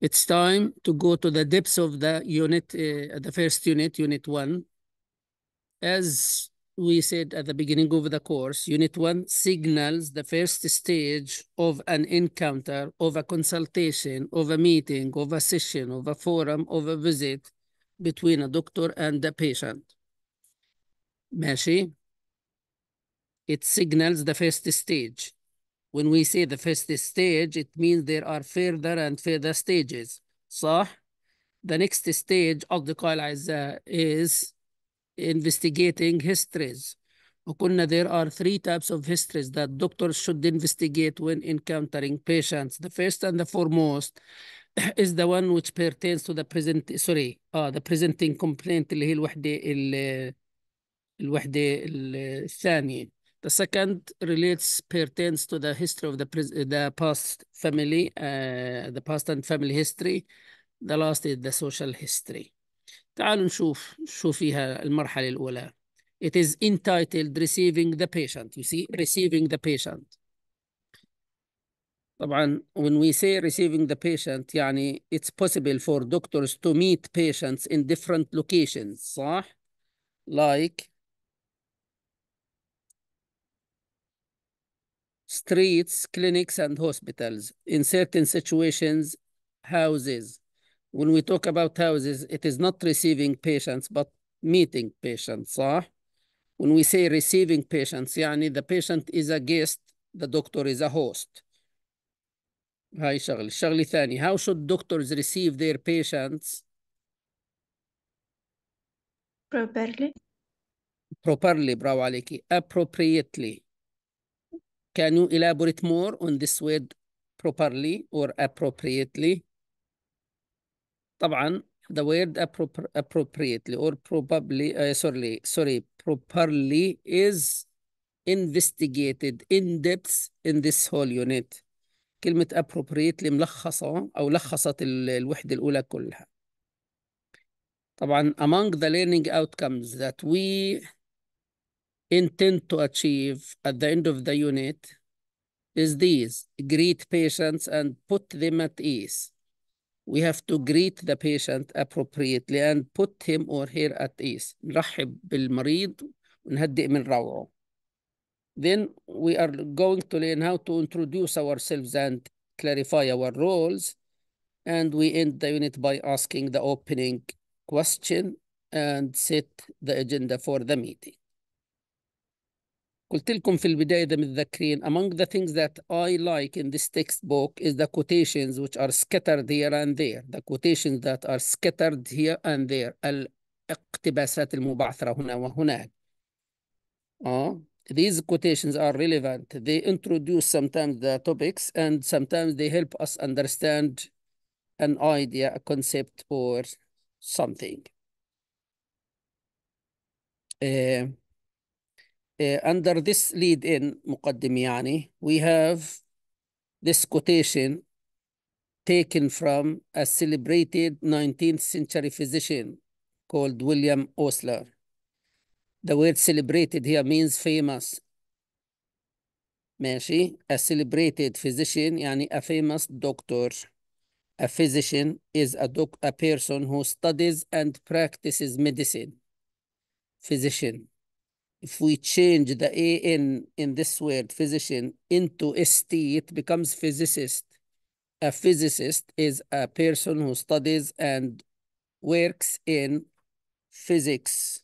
it's time to go to the depths of the unit, uh, the first unit, unit one. As we said at the beginning of the course, unit one signals the first stage of an encounter, of a consultation, of a meeting, of a session, of a forum, of a visit between a doctor and a patient. Mashi, It signals the first stage. When we say the first stage, it means there are further and further stages. So, The next stage of the Qail is investigating histories. there are three types of histories that doctors should investigate when encountering patients. The first and the foremost is the one which pertains to the present sorry uh, the presenting complaint اللي هي الوحدة ال... الثانية the second relates pertains to the history of the the past family, uh, the past and family history. The last is the social history. تعالوا نشوف شو فيها المرحلة الأولى. It is entitled receiving the patient. You see, receiving the patient. طبعا when we say receiving the patient يعني it's possible for doctors to meet patients in different locations صح؟ like streets, clinics, and hospitals. In certain situations, houses. When we talk about houses, it is not receiving patients, but meeting patients, صح? When we say receiving patients, يعني the patient is a guest, the doctor is a host. هاي شغلة. الشغلة tani, how should doctors receive their patients? Properly. Properly, برافو عليكي. Appropriately. Can you elaborate more on this word properly or appropriately? طبعا the word appropriately or probably uh, sorry sorry properly is investigated in depth in this whole unit كلمة appropriately ملخصة أو لخصت الوحدة الأولى كلها طبعا among the learning outcomes that we intend to achieve at the end of the unit is these greet patients and put them at ease. We have to greet the patient appropriately and put him or her at ease. بالمريض من روعه. Then we are going to learn how to introduce ourselves and clarify our roles. And we end the unit by asking the opening question and set the agenda for the meeting. قلت لكم في البداية إذا متذكرين among the things that I like in this textbook is the quotations which are scattered here and there the quotations that are scattered here and there الاقتباسات المبعثرة هنا وهناك آه these quotations are relevant they introduce sometimes the topics and sometimes they help us understand an idea a concept or something uh, uh, under this lead-in مقدم يعني we have this quotation taken from a celebrated 19th century physician called William Osler. The word celebrated here means famous. ماشي a celebrated physician يعني a famous doctor. A physician is a, doc a person who studies and practices medicine. Physician if we change the an in this word physician into st it becomes physicist a physicist is a person who studies and works in physics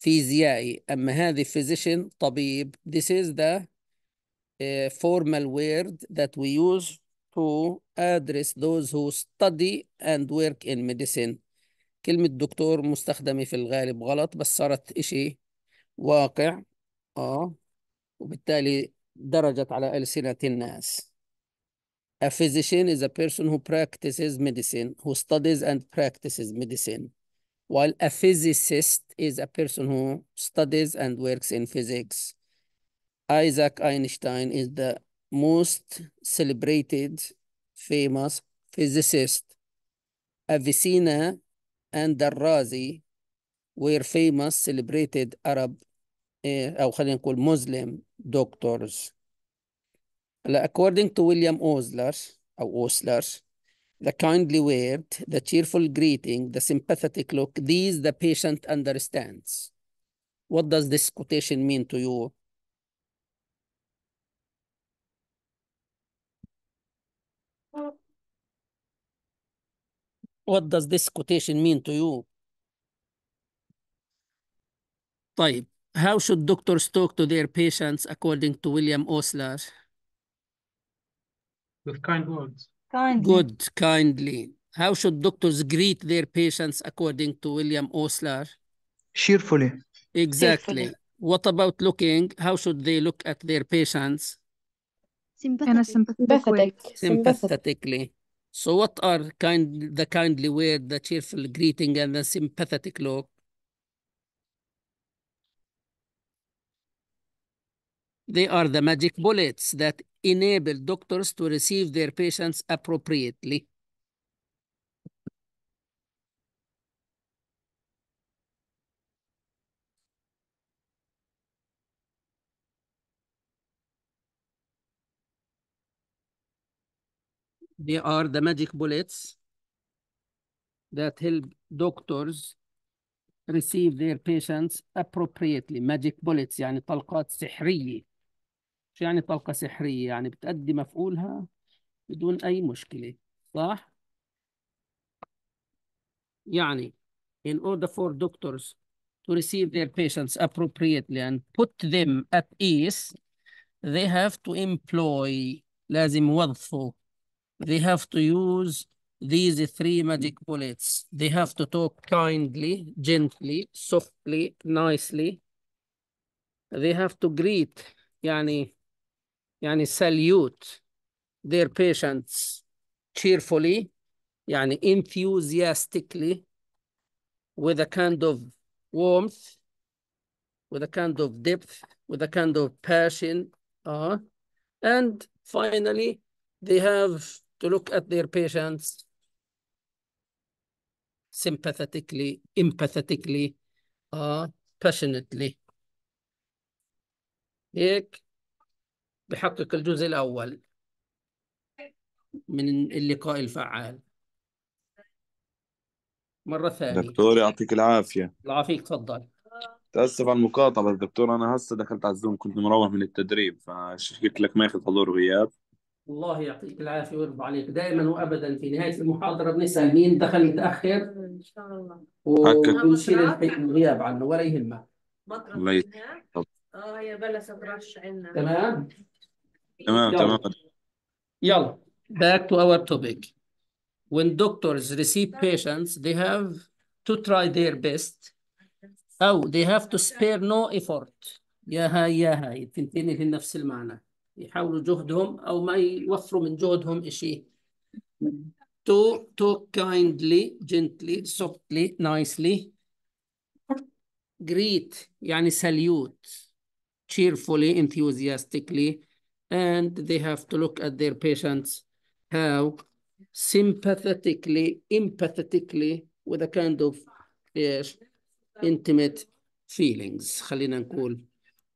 فيزيائي أما هذه physician طبيب this is the uh, formal word that we use to address those who study and work in medicine كلمة دكتور مستخدمة في الغالب غلط بس صارت إشي واقع آه وبالتالي درجت على ألسنة الناس A physician is a person who practices medicine, who studies and practices medicine. While a physicist is a person who studies and works in physics. Isaac Einstein is the most celebrated, famous physicist. Avicenna and Darrazi were famous celebrated Arab eh, أو خلينا نقول Muslim doctors. According to William Osler أو Osler, the kindly word, the cheerful greeting, the sympathetic look, these the patient understands. What does this quotation mean to you? What does this quotation mean to you? طيب how should doctors talk to their patients according to William Osler with kind words kindly good kindly how should doctors greet their patients according to William Osler cheerfully exactly cheerfully. what about looking how should they look at their patients sympathetic. sympathetically so what are kind the kindly word the cheerful greeting and the sympathetic look They are the magic bullets that enable doctors to receive their patients appropriately. They are the magic bullets that help doctors receive their patients appropriately. Magic bullets يعني طلقات سحرية شو يعني طلقة سحرية يعني بتأدي مفعولها بدون أي مشكلة صح؟ يعني in order for doctors to receive their patients appropriately and put them at ease they have to employ لازم يوظفوا they have to use these three magic bullets they have to talk kindly gently softly nicely they have to greet يعني يعني salute their patients cheerfully يعني enthusiastically with a kind of warmth with a kind of depth with a kind of passion uh, and finally they have to look at their patients sympathetically empathetically uh, passionately هيك بحقق الجزء الأول من اللقاء الفعال مرة ثانية دكتور يعطيك العافية الله يعافيك تفضل تأسف على المقاطعة بس دكتور أنا هسه دخلت على الزوم كنت مروح من التدريب ما ماخذ حضور غياب الله يعطيك العافية ويرضى عليك دائما وأبدا في نهاية المحاضرة بنسأل مين دخل متأخر إن شاء الله ونشيل الغياب عنه ولا يهمك الله يسلمك اه هي بلشت رش عندنا تمام تمام يلا. تمام يلا back to our topic when doctors receive patients they have to try their best أو they have to spare no effort يا هاي يا هاي التنتين لهم نفس المعنى يحاولوا جهدهم أو ما يوفروا من جهدهم شيء to talk kindly gently softly nicely greet يعني salute cheerfully enthusiastically and they have to look at their patients how sympathetically, empathetically, with a kind of yes, eh, intimate feelings خلينا نقول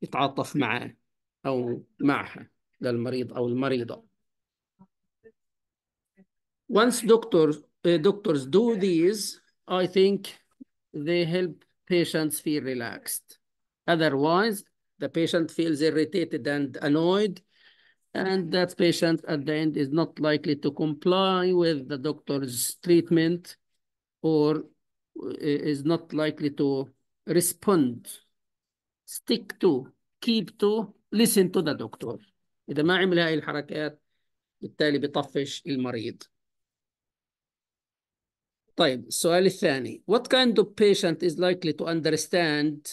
يتعاطف معه أو معها للمريض أو المريضة once doctors uh, eh, doctors do these I think they help patients feel relaxed otherwise the patient feels irritated and annoyed and that patient at the end is not likely to comply with the doctor's treatment or uh, is not likely to respond. Stick to, keep to, listen to the doctor. إذا ما عمل هاي الحركات بالتالي بيطفش المريض. طيب السؤال الثاني What kind of patient is likely to understand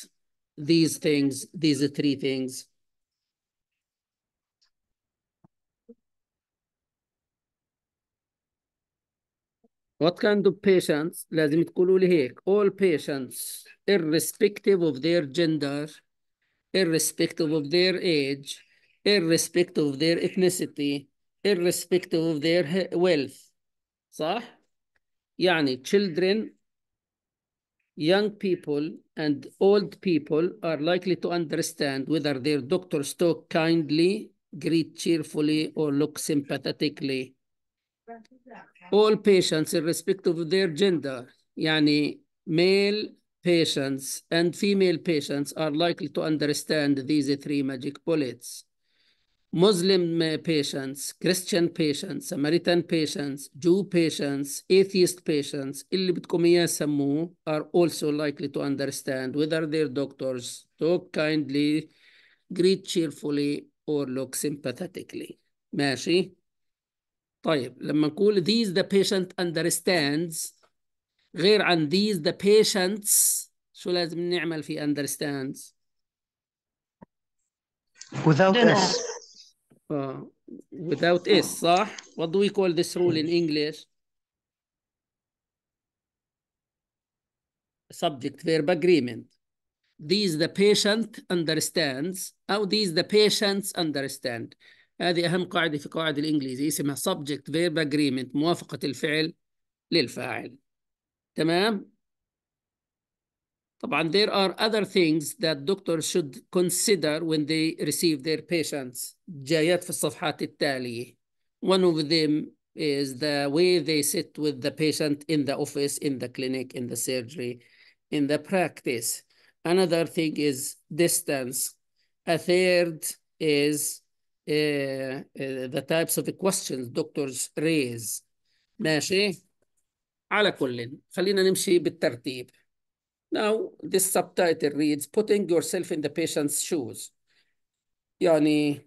these things, these three things? What kind of patients لازم تقولوا لي هيك all patients irrespective of their gender irrespective of their age irrespective of their ethnicity irrespective of their wealth صح؟ يعني children young people and old people are likely to understand whether their doctors talk kindly, greet cheerfully, or look sympathetically all patients irrespective of their gender yani male patients and female patients are likely to understand these three magic bullets Muslim uh, patients, Christian patients, Samaritan patients, Jew patients, atheist patients, اللي بدكم إياه سموه are also likely to understand whether their doctors talk kindly, greet cheerfully, or look sympathetically. ماشي؟ طيب لما نقول these the patient understands غير عن these the patients شو لازم نعمل في understands without s uh, without s صح what do we call this rule in English subject verb agreement these the patient understands how these the patients understand هذه أهم قاعدة في قواعد الإنجليزي اسمها subject verb agreement موافقة الفعل للفاعل تمام طبعا there are other things that doctors should consider when they receive their patients جايات في الصفحات التالية one of them is the way they sit with the patient in the office in the clinic in the surgery in the practice another thing is distance a third is Uh, uh, the types of questions doctors raise ماشي على كل خلينا نمشي بالترتيب Now, this subtitle reads, putting yourself in the patient's shoes. يعني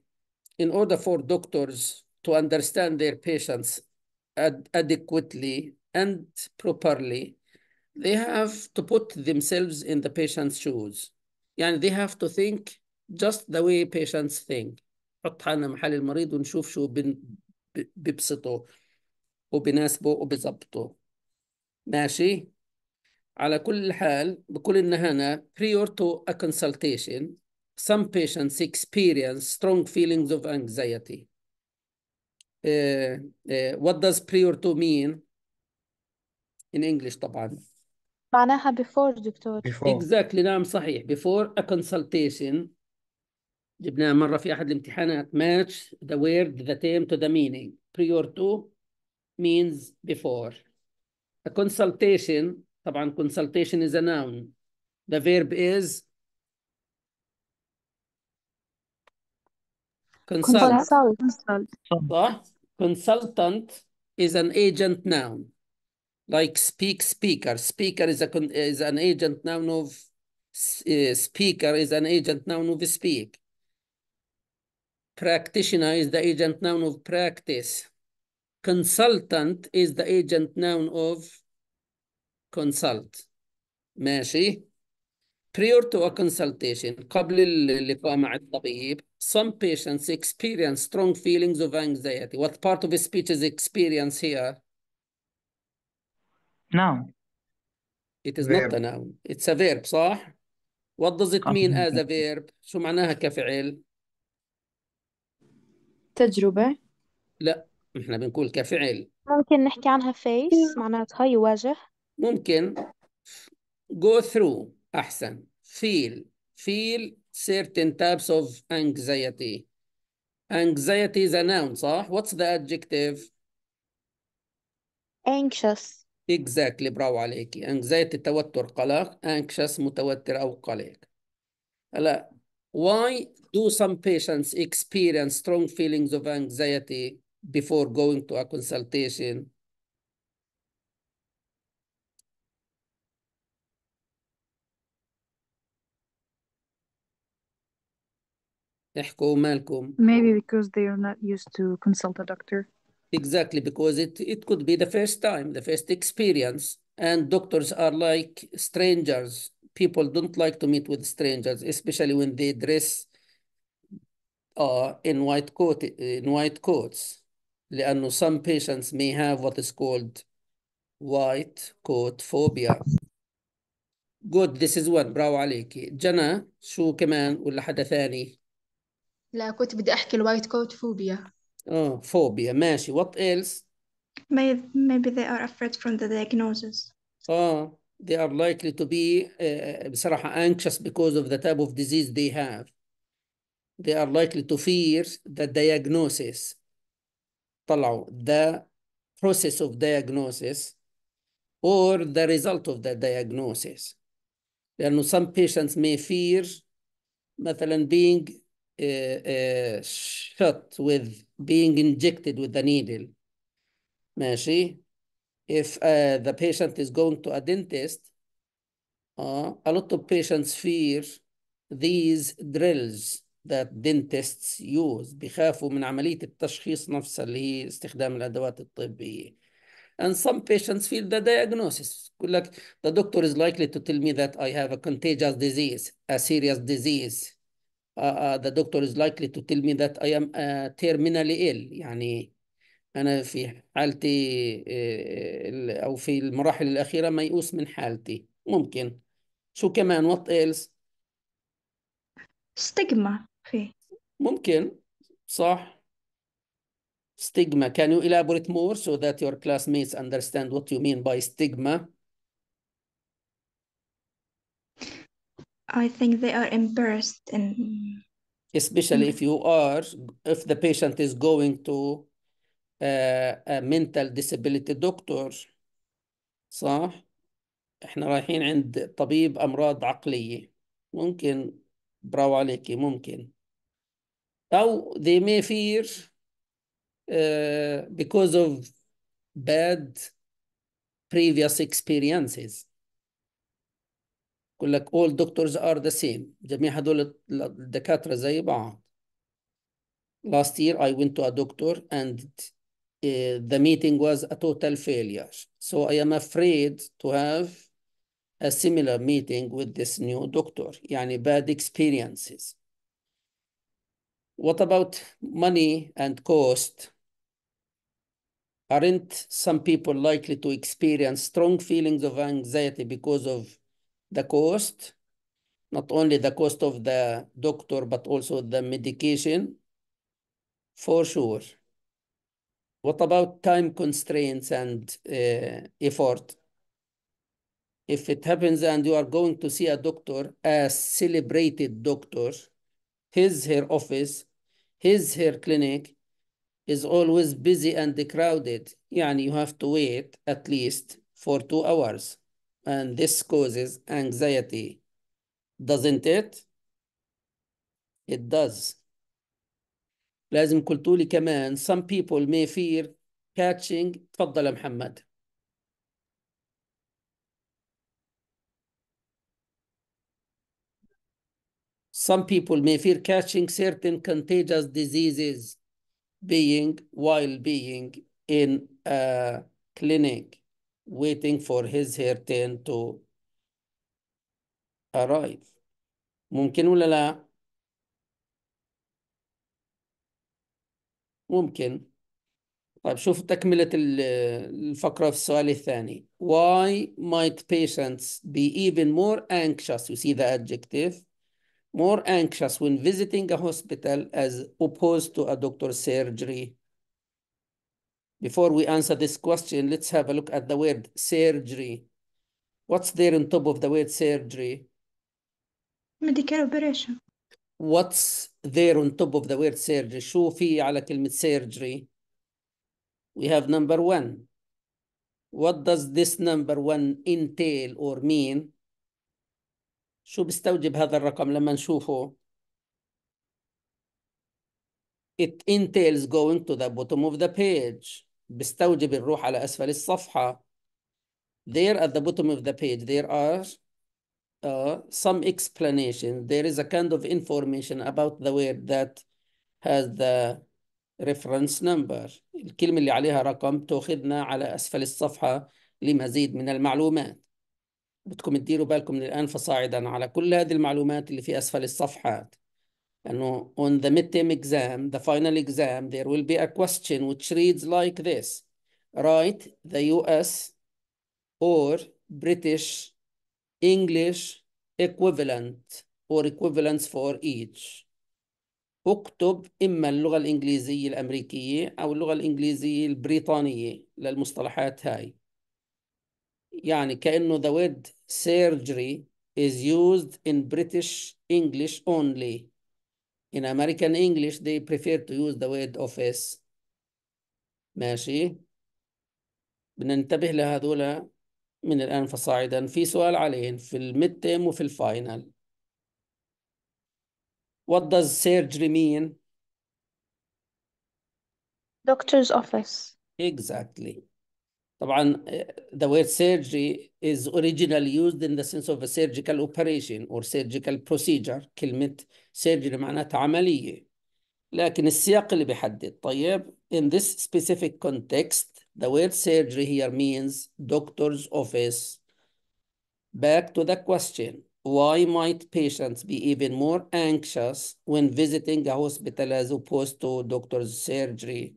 in order for doctors to understand their patients ad adequately and properly, they have to put themselves in the patient's shoes. and they have to think just the way patients think. نحط حالنا محل المريض ونشوف شو بن... بيبسطه وبناسبه وبظبطه ماشي على كل حال بقول إن هنا prior to a consultation some patients experience strong feelings of anxiety uh, uh, what does prior to mean in English طبعا معناها before دكتور before. exactly نعم صحيح before a consultation جبناها مرة في أحد الامتحانات match the word the term to the meaning prior to means before a consultation طبعا consultation is a noun the verb is consult consultant is an agent noun like speak speaker speaker is a is an agent noun of uh, speaker is an agent noun of speak Practitioner is the agent noun of practice. Consultant is the agent noun of consult. ماشي. Prior to a consultation, قبل اللقاء مع الطبيب, some patients experience strong feelings of anxiety. What part of speech is experience here? Noun. It is verb. not a noun. It's a verb, صح? What does it mean as a verb? شو معناها كفعل؟ تجربة لا احنا بنقول كفعل ممكن نحكي عنها فيس معناتها يواجه ممكن go through أحسن feel feel certain types of anxiety anxiety is a noun صح what's the adjective anxious exactly برافو عليكي anxiety توتر قلق anxious متوتر أو قلق هلا Why do some patients experience strong feelings of anxiety before going to a consultation? maybe because they are not used to consult a doctor exactly because it it could be the first time the first experience and doctors are like strangers people don't like to meet with strangers, especially when they dress uh, in white coat in white coats. some patients may have what is called white coat phobia. Good, this is one. برافو عليكي. جنى شو كمان ولا حدا ثاني؟ لا كنت بدي أحكي الوايت كوت فوبيا. اه فوبيا ماشي. What else? Maybe, maybe they are afraid from the diagnosis. اه they are likely to be uh, anxious because of the type of disease they have. They are likely to fear the diagnosis. the process of diagnosis or the result of the diagnosis. some patients may fear مثلا being uh, uh, shot with being injected with the needle if uh, the patient is going to a dentist, uh, a lot of patients fear these drills that dentists use بيخافوا من عملية التشخيص نفسها اللي هي استخدام الأدوات الطبية and some patients feel the diagnosis يقول the doctor is likely to tell me that I have a contagious disease a serious disease uh, uh, the doctor is likely to tell me that I am uh, terminally ill يعني أنا في حالتي أو في المراحل الأخيرة ميؤوس من حالتي ممكن شو كمان what else ستيغما في ممكن صح stigma can you elaborate more so that your classmates understand what you mean by stigma I think they are embarrassed and especially if you are if the patient is going to منتال ديسابيليتي دكتور صح احنا رايحين عند طبيب امراض عقليه ممكن براو عليكي ممكن او they may fear آه، because of bad previous experiences بقول لك all doctors are the same جميع هدول الدكاترة زي بعض last year I went to a doctor and Uh, the meeting was a total failure. So I am afraid to have a similar meeting with this new doctor, Yani, bad experiences. What about money and cost? Aren't some people likely to experience strong feelings of anxiety because of the cost? Not only the cost of the doctor, but also the medication? For sure. What about time constraints and uh, effort? If it happens and you are going to see a doctor, a celebrated doctor, his, her office, his, her clinic is always busy and crowded. Yani you have to wait at least for two hours. And this causes anxiety, doesn't it? It does. لازم قلتوا لي كمان some people may fear catching تفضل يا محمد Some people may fear catching certain contagious diseases being while being in a clinic waiting for his her turn to arrive ممكن ولا لا؟ ممكن طيب شوف تكملة الفقرة في السؤال الثاني Why might patients be even more anxious you see the adjective more anxious when visiting a hospital as opposed to a doctor's surgery Before we answer this question let's have a look at the word surgery What's there on top of the word surgery? Medical operation What's there on top of the word surgery شو في على كلمة surgery we have number one what does this number one entail or mean شو بيستوجب هذا الرقم لما نشوفه it entails going to the bottom of the page بيستوجب الروح على أسفل الصفحة there at the bottom of the page there are uh, some explanation. There is a kind of information about the word that has the reference number. الكلمة اللي عليها رقم تأخذنا على أسفل الصفحة لمزيد من المعلومات. بدكم تديروا بالكم من الآن فصاعدا على كل هذه المعلومات اللي في أسفل الصفحات. أنه on the midterm exam, the final exam, there will be a question which reads like this. Write the US or British English equivalent or equivalents for each اكتب إما اللغة الإنجليزية الأمريكية أو اللغة الإنجليزية البريطانية للمصطلحات هاي يعني كأنه the word surgery is used in British English only in American English they prefer to use the word office ماشي بدنا ننتبه لهذولا من الآن فصاعدا في سؤال عليهن في الميد تيم وفي الفاينل What does surgery mean? Doctor's office. Exactly. طبعا the word surgery is originally used in the sense of a surgical operation or surgical procedure كلمة surgery معناتها عملية لكن السياق اللي بيحدد طيب in this specific context The word surgery here means doctor's office. Back to the question, why might patients be even more anxious when visiting a hospital as opposed to doctor's surgery?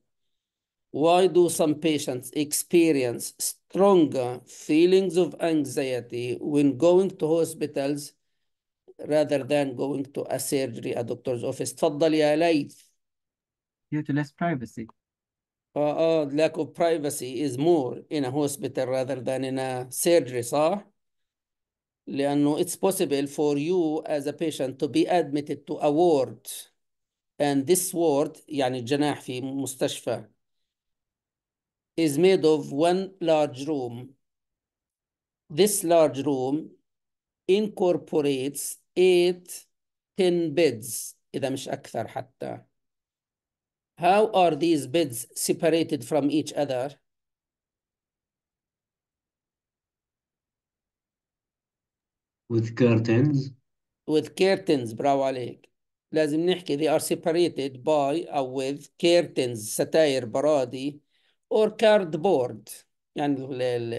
Why do some patients experience stronger feelings of anxiety when going to hospitals rather than going to a surgery, a doctor's office? تفضل يا Due to less privacy. Uh, lack of privacy is more in a hospital rather than in a surgery صح؟ لأنه it's possible for you as a patient to be admitted to a ward and this ward يعني جناح في مستشفى is made of one large room this large room incorporates eight, ten beds إذا مش أكثر حتى How are these beds separated from each other? With curtains. With curtains, Bravo عليك. لازم نحكي they are separated by or with curtains ستاير برادي or cardboard يعني ال ال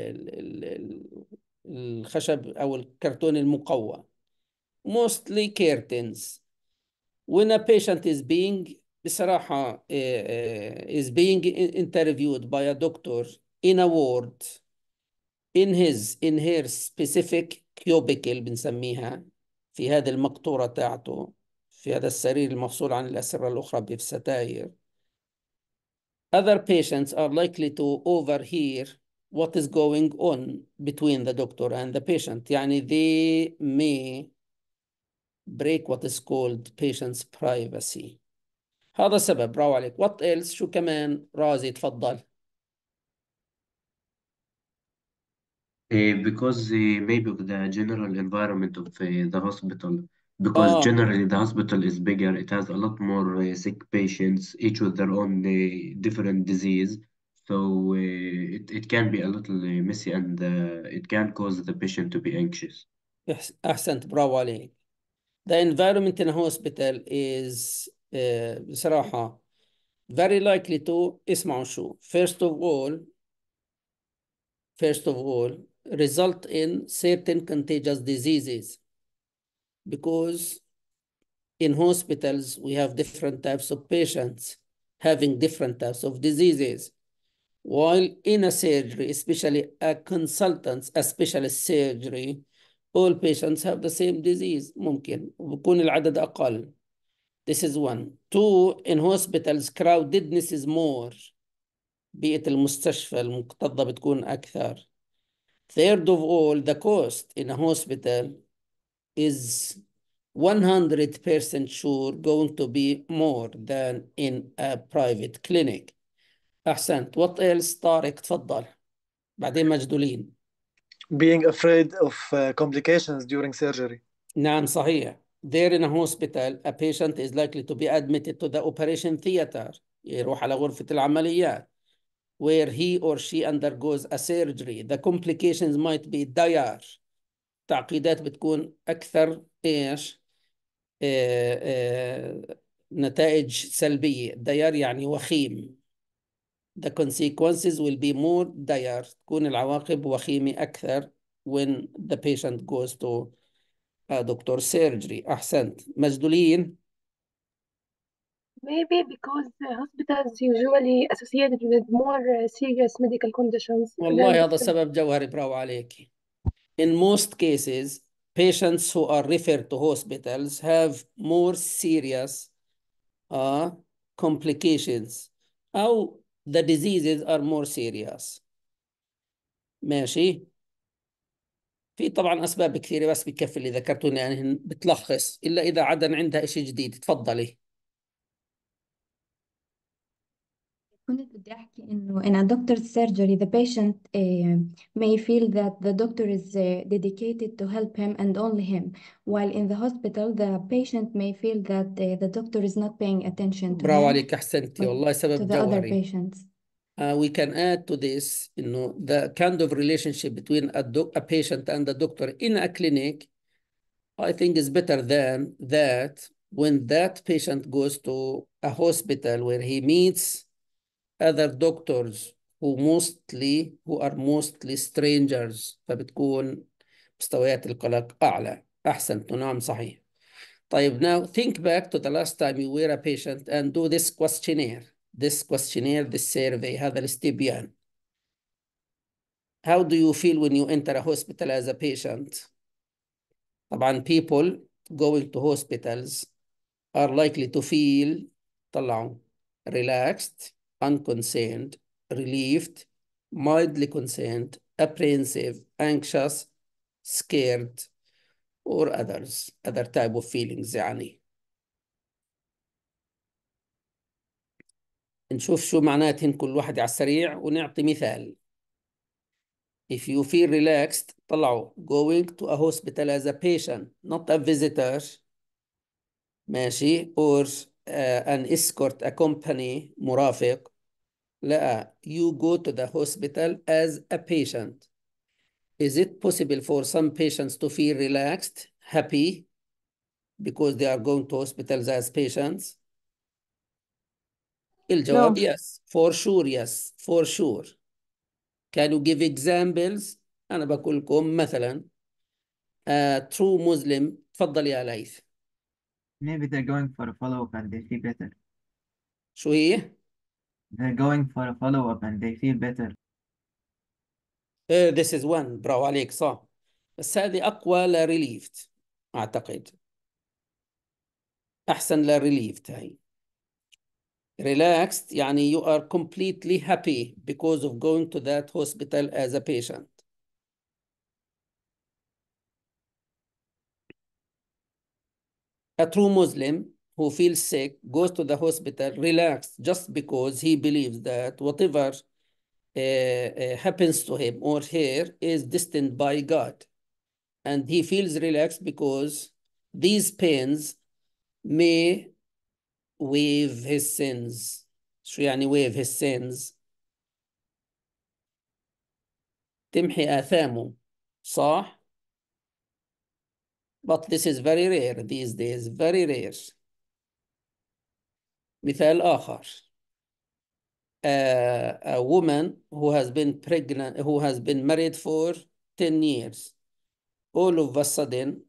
ال الخشب أو الكرتون المقوى. Mostly curtains. When a patient is being بصراحة is being interviewed by a doctor in a ward in his in her specific cubicle بنسميها في هذه المقطورة تاعته في هذا السرير المفصول عن الأسرة الأخرى بستاير Other patients are likely to overhear what is going on between the doctor and the patient يعني they may break what is called patient's privacy هذا السبب برافو عليك وات ايلس شو كمان رازي تفضل Eh, because maybe of the general environment of the hospital. Because اه generally the hospital is bigger, it has a lot more sick patients, each with their own different disease. So it, it can be a little messy and it can cause the patient to be anxious. احسنت برافو عليك The environment in a hospital is بصراحة very likely to اسمعوا شو first of all first of all result in certain contagious diseases because in hospitals we have different types of patients having different types of diseases while in a surgery especially a consultant a specialist surgery all patients have the same disease ممكن وبكون العدد أقل This is one. Two, in hospitals crowdedness is more. بيئة المستشفى المكتظة بتكون أكثر. Third of all, the cost in a hospital is 100% sure going to be more than in a private clinic. أحسنت. What else Tariq, تفضل. بعدين مجدولين. Being afraid of complications during surgery. نعم صحيح. There in a hospital, a patient is likely to be admitted to the operation theater. يروح على غرفة العمليات. Where he or she undergoes a surgery. The complications might be dire. تعقيدات بتكون أكثر إيش؟ نتائج سلبية. dire يعني وخيم. The consequences will be more dire. تكون العواقب وخيمة أكثر when the patient goes to دكتور سيرجري أحسنت مجدولين Maybe because hospitals usually associated with more serious medical conditions. والله هذا سبب جوهري برافو عليك. In most cases, patients who are referred to hospitals have more serious uh, complications أو the diseases are more serious. ماشي في طبعا اسباب كثيره بس بكفي اللي ذكرتوني يعني بتلخص الا اذا عدن عندها شيء جديد تفضلي كنت بدي احكي انه in a doctor's surgery the patient uh, may feel that the doctor is uh, dedicated to help him and only him while in the hospital the patient may feel that uh, the doctor is not paying attention to برافو عليك احسنتي والله سبب to the other patients uh, we can add to this, you know, the kind of relationship between a, a patient and a doctor in a clinic, I think is better than that when that patient goes to a hospital where he meets other doctors who mostly who are mostly strangers فبتكون مستويات القلق أعلى أحسن نعم صحيح طيب now think back to the last time you were a patient and do this questionnaire this questionnaire, this survey, هذا الاستبيان. How do you feel when you enter a hospital as a patient? طبعا people going to hospitals are likely to feel طلعوا relaxed, unconcerned, relieved, mildly concerned, apprehensive, anxious, scared, or others, other type of feelings يعني. نشوف شو معناتهن كل واحدة على السريع ونعطي مثال If you feel relaxed طلعوا going to a hospital as a patient not a visitor ماشي or uh, an escort accompany مرافق لا you go to the hospital as a patient is it possible for some patients to feel relaxed happy because they are going to hospitals as patients الجواب no. yes for sure yes for sure can you give examples أنا بقول لكم مثلا uh, true Muslim تفضل يا ليث maybe they're going for a follow up and they feel better شو هي؟ they're going for a follow up and they feel better uh, this is one برافو عليك صح بس هذه أقوى لريليفت أعتقد أحسن لريليفت هاي relaxed يعني you are completely happy because of going to that hospital as a patient a true Muslim who feels sick goes to the hospital relaxed just because he believes that whatever uh, uh, happens to him or her is destined by God. And he feels relaxed because these pains may waive his sins. شو waive his sins? تمحي آثامه sah. But this is very rare these days, very rare. مثال آخر. a woman who has been pregnant, who has been married for 10 years. All of a sudden,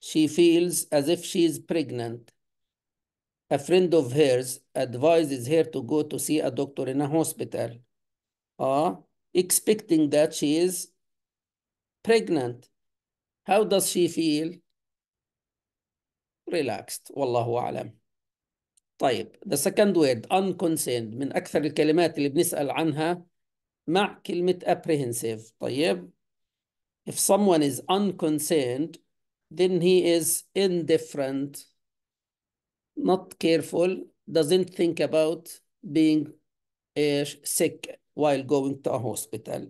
she feels as if she is pregnant. A friend of hers advises her to go to see a doctor in a hospital, uh, expecting that she is pregnant. How does she feel? Relaxed. Wallahu أعلم. طيب the second word unconcerned من أكثر الكلمات اللي بنسأل عنها مع كلمة apprehensive طيب if someone is unconcerned then he is indifferent not careful, doesn't think about being uh, sick while going to a hospital.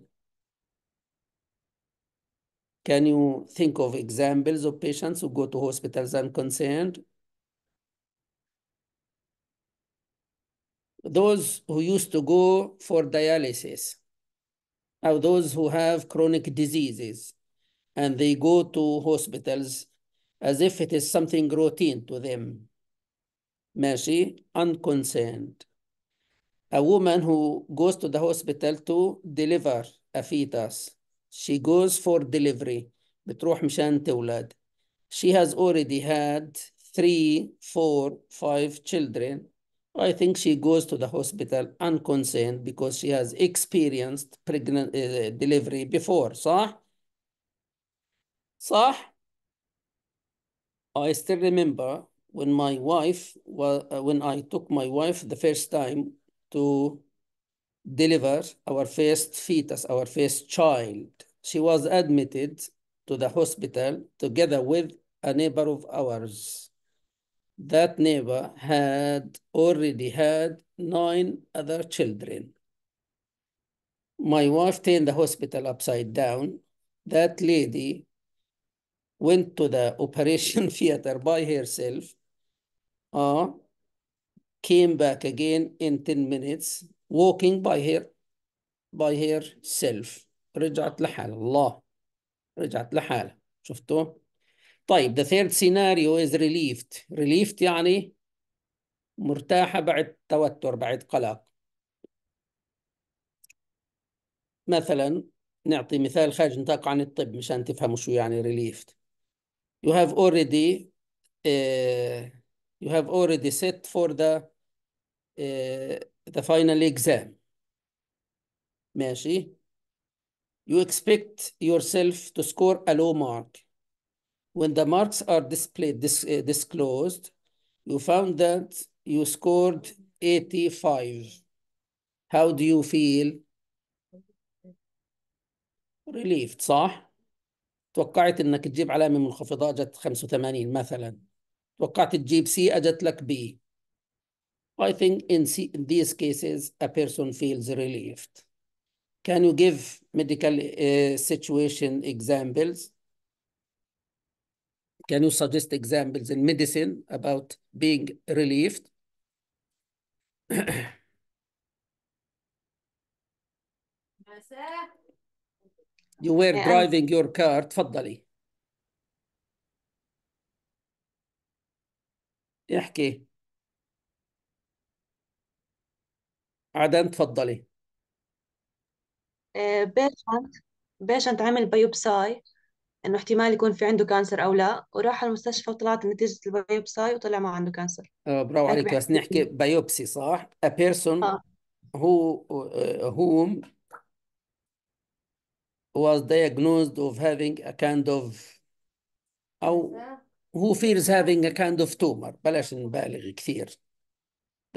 Can you think of examples of patients who go to hospitals unconcerned? Those who used to go for dialysis are those who have chronic diseases and they go to hospitals as if it is something routine to them. ماشي unconcerned a woman who goes to the hospital to deliver a fetus she goes for delivery بتروح مشان تولد she has already had three four five children I think she goes to the hospital unconcerned because she has experienced pregnant uh, delivery before صح صح I still remember when my wife, uh, when I took my wife the first time to deliver our first fetus, our first child. She was admitted to the hospital together with a neighbor of ours. That neighbor had already had nine other children. My wife turned the hospital upside down. That lady went to the operation theater by herself uh, came back again in 10 minutes walking by her by herself رجعت لحال الله رجعت لحال شفتوا طيب the third scenario is relieved relieved يعني مرتاحة بعد توتر بعد قلق مثلا نعطي مثال خارج نطاق عن الطب مشان تفهموا شو يعني relieved you have already uh, you have already set for the uh, the final exam ماشي you expect yourself to score a low mark when the marks are displayed dis uh, disclosed you found that you scored 85 how do you feel relieved صح توقعت انك تجيب علامه منخفضه جت 85 مثلا توقعت تجيب سي اجت لك بي I think in, C, in these cases a person feels relieved Can you give medical uh, situation examples? Can you suggest examples in medicine about being relieved? you were driving your car, تفضلي. احكي عدن تفضلي بيشنت آه، بيشنت عمل بايوبساي انه احتمال يكون في عنده كانسر او لا وراح المستشفى وطلعت نتيجة البايوبساي وطلع ما عنده كانسر آه، برافو هيك يعني عليك بس بحكي نحكي بايوبسي صح a person اه who آه، whom was diagnosed of having a kind of أو who fears having a kind of tumor بلاش نبالغ كثير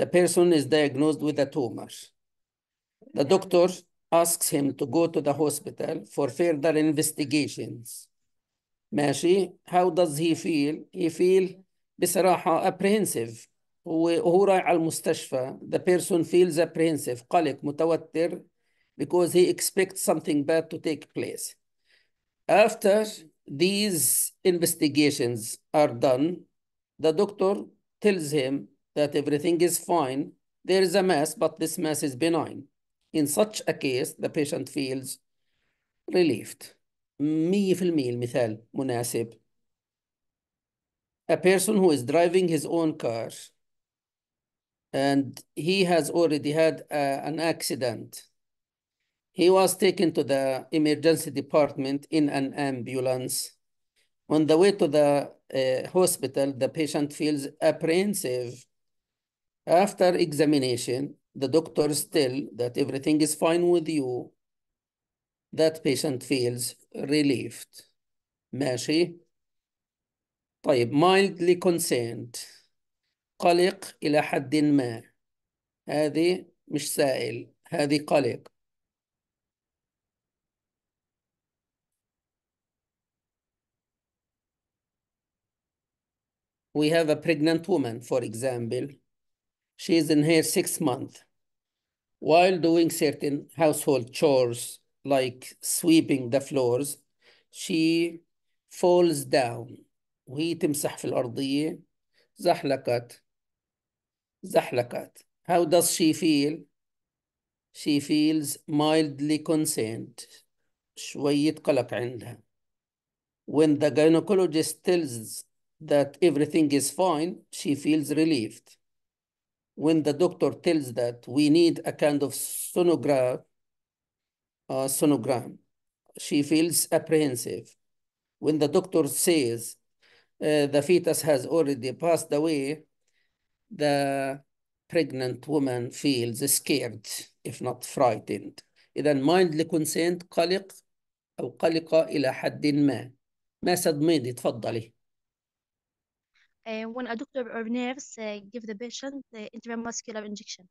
the person is diagnosed with a tumor the doctor asks him to go to the hospital for further investigations ماشي how does he feel he feel بصراحة apprehensive وهو رايح على المستشفى the person feels apprehensive قلق متوتر because he expects something bad to take place after these investigations are done, the doctor tells him that everything is fine. There is a mass, but this mass is benign. In such a case, the patient feels relieved. 100 مناسب. A person who is driving his own car and he has already had uh, an accident he was taken to the emergency department in an ambulance. On the way to the uh, hospital, the patient feels apprehensive. After examination, the doctors tell that everything is fine with you. That patient feels relieved. ماشي طيب mildly concerned قلق إلى حد ما هذه مش سائل هذه قلق We have a pregnant woman, for example. She is in her sixth month. While doing certain household chores, like sweeping the floors, she falls down وهي تمسح في الأرضية زحلقت زحلقت How does she feel? She feels mildly concerned شوية قلق عندها When the gynecologist tells that everything is fine, she feels relieved. When the doctor tells that we need a kind of sonogram, uh, sonogram, she feels apprehensive. When the doctor says uh, the fetus has already passed away, the pregnant woman feels scared, if not frightened. إذا mindly لكونسنت قلق أو قلقة إلى حد ما. ما سد تفضلي. when a doctor or nurse give the patient the intramuscular injection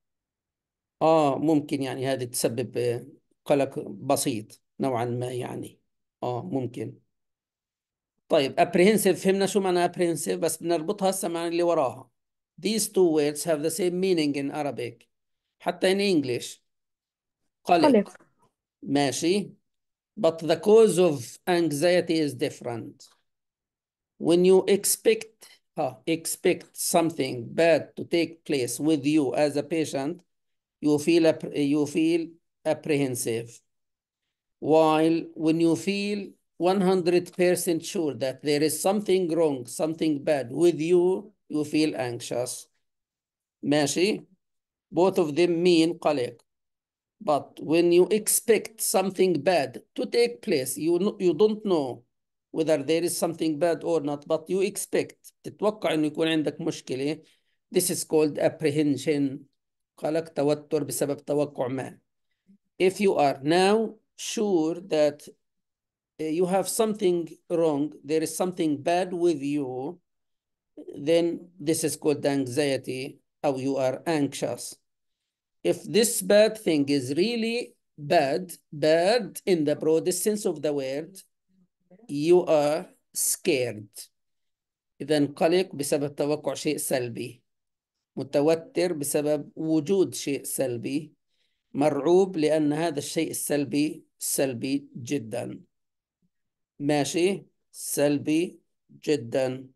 اه ممكن يعني هذه تسبب قلق بسيط نوعا ما يعني اه ممكن طيب apprehensive فهمنا شو معنى apprehensive بس بنربطها هسه مع اللي وراها these two words have the same meaning in Arabic حتى in English قلق, قلق. ماشي but the cause of anxiety is different when you expect uh, expect something bad to take place with you as a patient, you feel, you feel apprehensive. While when you feel 100% sure that there is something wrong, something bad with you, you feel anxious. ماشي? Both of them mean قلق. But when you expect something bad to take place, you, you don't know whether there is something bad or not but you expect تتوقع انه يكون عندك مشكلة. this is called apprehension قالك توتر بسبب توقع ما if you are now sure that uh, you have something wrong there is something bad with you then this is called anxiety how you are anxious if this bad thing is really bad bad in the broadest sense of the word you are scared إذا قلق بسبب توقع شيء سلبي متوتر بسبب وجود شيء سلبي مرعوب لأن هذا الشيء السلبي سلبي جدا ماشي سلبي جدا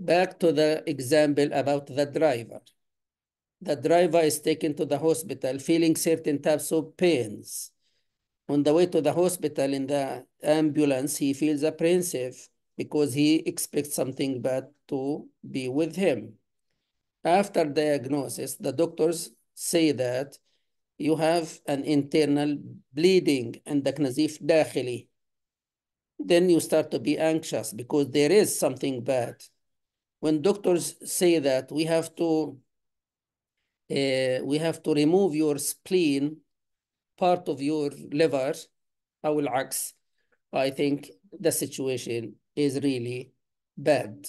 Back to the example about the driver. The driver is taken to the hospital feeling certain types of pains. On the way to the hospital in the ambulance, he feels apprehensive because he expects something bad to be with him. After diagnosis, the doctors say that you have an internal bleeding and the knazif dakhili. Then you start to be anxious because there is something bad. When doctors say that we have to uh, we have to remove your spleen part of your liver أو العكس I think the situation is really bad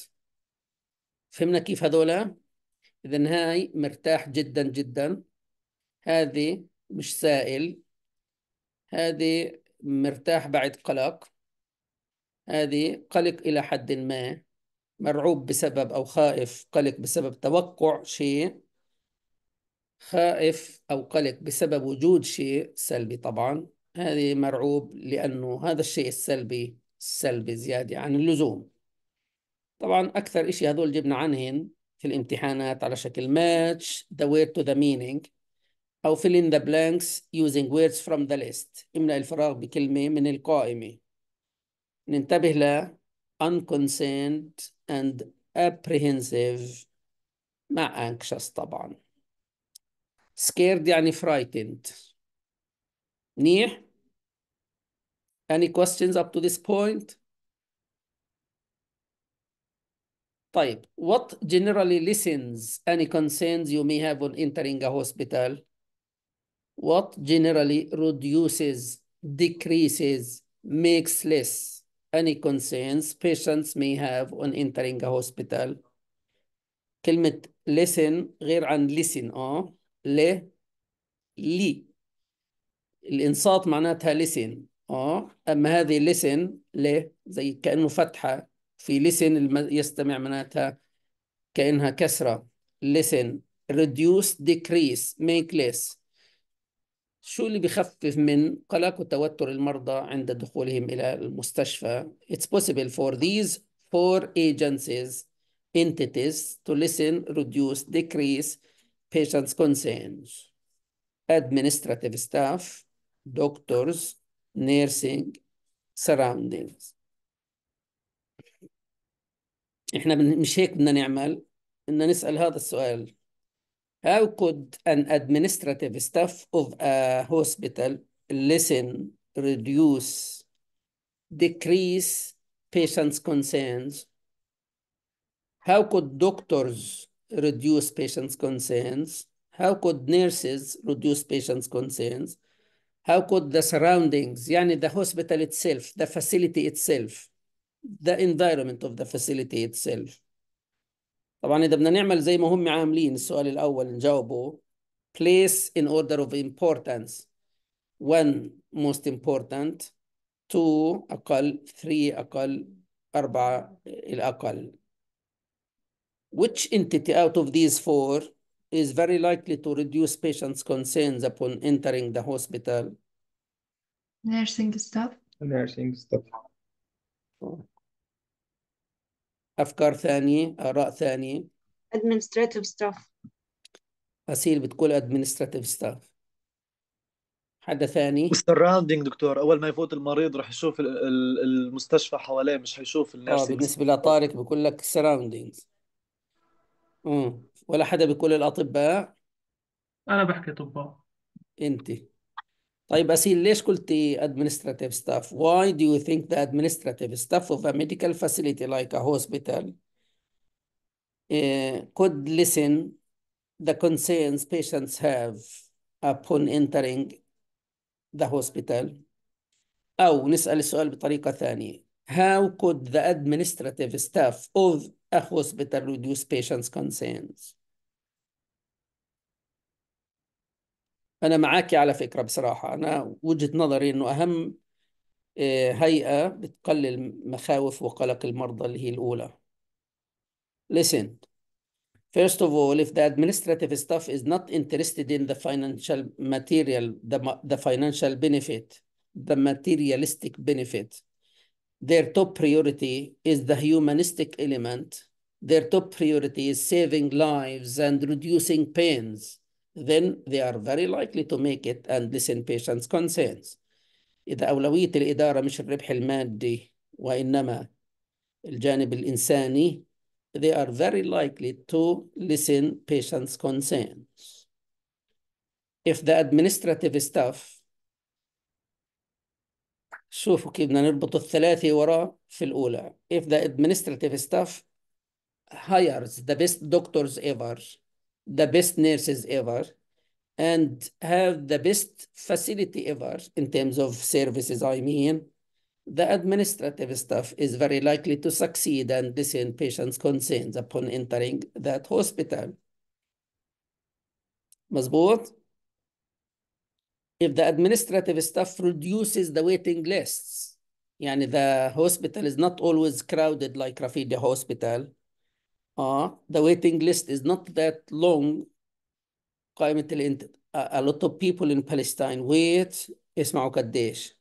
فهمنا كيف هذولا إذا هاي مرتاح جدا جدا هذه مش سائل هذه مرتاح بعد قلق هذه قلق إلى حد ما مرعوب بسبب أو خائف قلق بسبب توقع شيء خائف أو قلق بسبب وجود شيء سلبي طبعا هذه مرعوب لأنه هذا الشيء السلبي سلبي زيادة عن اللزوم طبعا أكثر إشي هذول جبنا عنهن في الامتحانات على شكل match the word to the meaning أو fill in the blanks using words from the list املأ الفراغ بكلمة من القائمة ننتبه ل unconcerned and apprehensive مع anxious طبعاً scared يعني frightened منيح any questions up to this point طيب what generally listens? any concerns you may have on entering a hospital what generally reduces decreases makes less any concerns patients may have on entering a hospital كلمة listen غير عن listen اه ل لي الانصات معناتها لسن اه اما هذه لسن ل زي كانه فتحه في لسن يستمع معناتها كانها كسره لسن reduce decrease make less شو اللي بخفف من قلق وتوتر المرضى عند دخولهم إلى المستشفى It's possible for these four agencies entities to listen, reduce, decrease patients' concerns, administrative staff, doctors, nursing, surroundings. احنا مش هيك بدنا نعمل بدنا نسأل هذا السؤال How could an administrative staff of a hospital listen, reduce, decrease patients' concerns? How could doctors reduce patients' concerns? How could nurses reduce patients' concerns? How could the surroundings, يعني the hospital itself, the facility itself, the environment of the facility itself. طبعا إذا بدنا نعمل زي ما هم عاملين السؤال الأول نجاوبه place in order of importance one most important two أقل three أقل أربعة الأقل Which entity out of these four is very likely to reduce patients' concerns upon entering the hospital? Nursing staff. Nursing staff. أفكار ثانية آراء ثانية administrative staff أسيل بتقول administrative staff حدا ثاني Surrounding دكتور اول ما يفوت المريض رح يشوف المستشفى حواليه مش حيشوف الناس آه بالنسبه لطارق بقول لك surroundings. امم ولا حدا بكل الأطباء أنا بحكي طباء أنت طيب أسيل ليش قلتي administrative staff why do you think the administrative staff of a medical facility like a hospital uh, could listen the concerns patients have upon entering the hospital أو نسأل السؤال بطريقة ثانية how could the administrative staff of a hospital reduce patients' concerns. أنا معاكي على فكرة بصراحة أنا وجهة نظري إنه أهم هيئة بتقلل مخاوف وقلق المرضى اللي هي الأولى. Listen, first of all, if the administrative staff is not interested in the financial material, the, the financial benefit, the materialistic benefit, their top priority is the humanistic element. Their top priority is saving lives and reducing pains. Then they are very likely to make it and listen patients' concerns. إذا أولوية الإدارة مش الربح المادي وإنما الجانب الإنساني they are very likely to listen patients' concerns. If the administrative staff شوفوا كيف بدنا نربط الثلاثة وراء في الأولى if the administrative staff hires the best doctors ever the best nurses ever and have the best facility ever in terms of services I mean the administrative staff is very likely to succeed and listen patients' concerns upon entering that hospital. مظبوط؟ if the administrative staff reduces the waiting lists, yani the hospital is not always crowded like Rafida Hospital, uh, the waiting list is not that long. A lot of people in Palestine wait, اسمعوا قديش,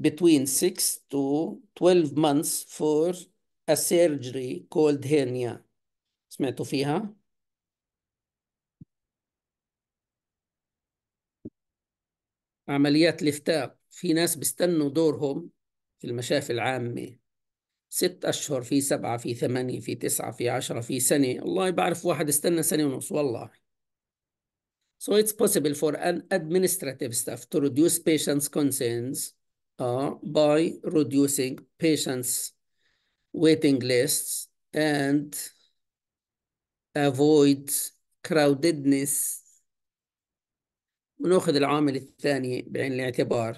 between 6 to 12 months for a surgery called hernia. سمعتوا فيها؟ عمليات الافتاء في ناس بيستنوا دورهم في المشافي العامة ست أشهر في سبعة في ثمانية في تسعة في عشرة في سنة الله بعرف واحد استنى سنة ونص والله So it's possible for an administrative staff to reduce patients' concerns uh, by reducing patients' waiting lists and avoid crowdedness ونأخذ العامل الثاني بعين الاعتبار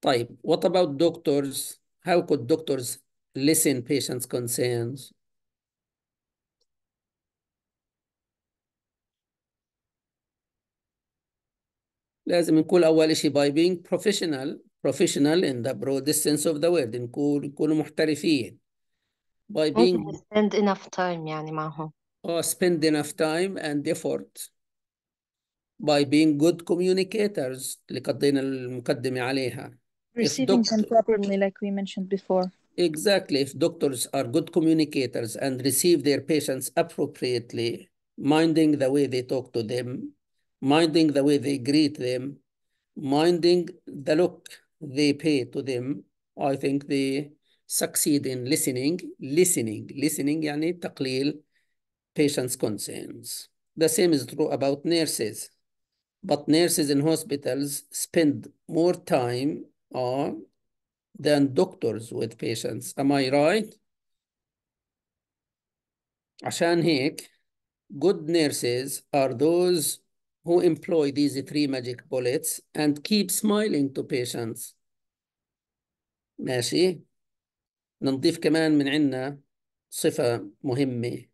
طيب what about doctors how could doctors listen patients concerns لازم نقول أول شيء by being professional professional in the broadest sense of the word نقول يكونوا محترفين by being spend enough time يعني معهم oh spend enough time and effort by being good communicators اللي قضينا المقدمة عليها receiving them properly like we mentioned before exactly if doctors are good communicators and receive their patients appropriately minding the way they talk to them minding the way they greet them minding the look they pay to them I think they succeed in listening listening listening يعني تقليل patients concerns the same is true about nurses but nurses in hospitals spend more time on than doctors with patients. Am I right? عشان هيك good nurses are those who employ these three magic bullets and keep smiling to patients. ماشي نضيف كمان من عنا صفة مهمة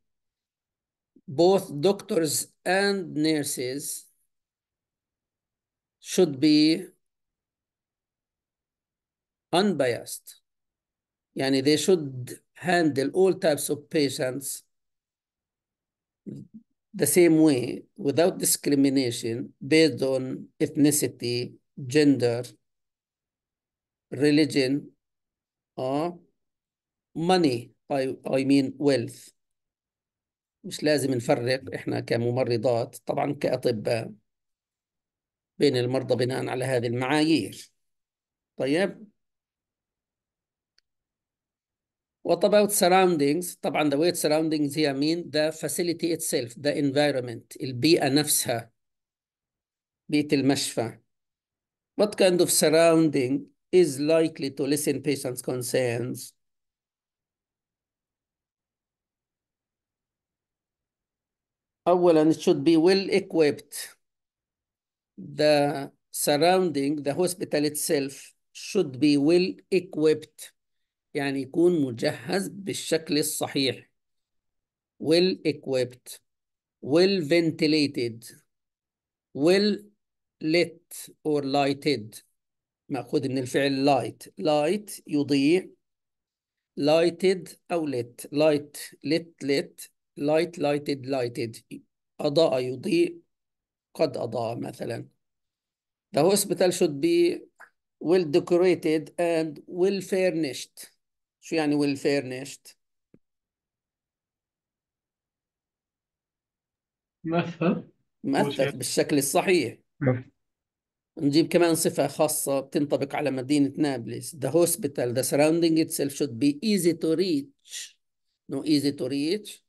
both doctors and nurses should be unbiased يعني they should handle all types of patients the same way without discrimination based on ethnicity, gender, religion, or money, I, I mean wealth. مش لازم نفرق احنا كممرضات طبعا كأطباء بين المرضى بناء على هذه المعايير طيب What about surroundings؟ طبعا the way surroundings هي مين؟ The facility itself, the environment, البيئة نفسها بيئة المشفى. What kind of surrounding is likely to listen patients' concerns? أولا it should be well equipped the surrounding the hospital itself should be well equipped يعني يكون مجهز بالشكل الصحيح well equipped well ventilated well lit or lighted مأخوذ من الفعل light light يضيء lighted أو lit light lit lit light lighted lighted أضاء يضيء قد أضاء مثلا The hospital should be well decorated and well furnished شو يعني well furnished؟ مثل بالشكل الصحيح نجيب كمان صفة خاصة بتنطبق على مدينة نابلس The hospital, the surrounding itself should be easy to reach No easy to reach